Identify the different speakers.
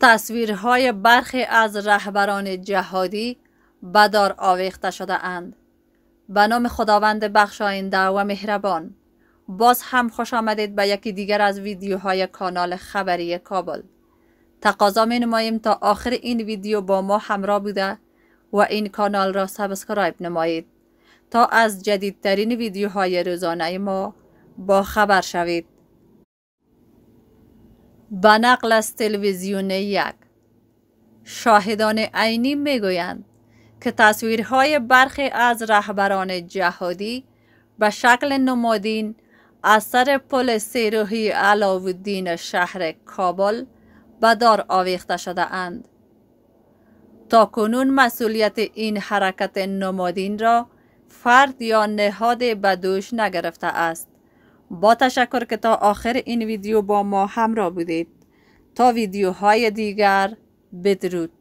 Speaker 1: تصویرهای برخی از رهبران جهادی بدار آویخته شده اند. به نام خداوند بخشاینده و مهربان باز هم خوش آمدید به یکی دیگر از ویدیوهای کانال خبری کابل تقاضا می نماییم تا آخر این ویدیو با ما همراه بوده و این کانال را سبسکرایب نمایید تا از جدیدترین ویدیوهای روزانه ما با خبر شوید به نقل از تلویزیون یک شاهدان عینی میگویند که تصویرهای برخی از رهبران جهادی به شکل نمادین از سر پل سیروهی علاودین شهر کابل به دار آویخته شده اند. تا کنون مسئولیت این حرکت نمادین را فرد یا نهاد به دوش نگرفته است. با تشکر که تا آخر این ویدیو با ما همراه بودید تا ویدیوهای دیگر بدرود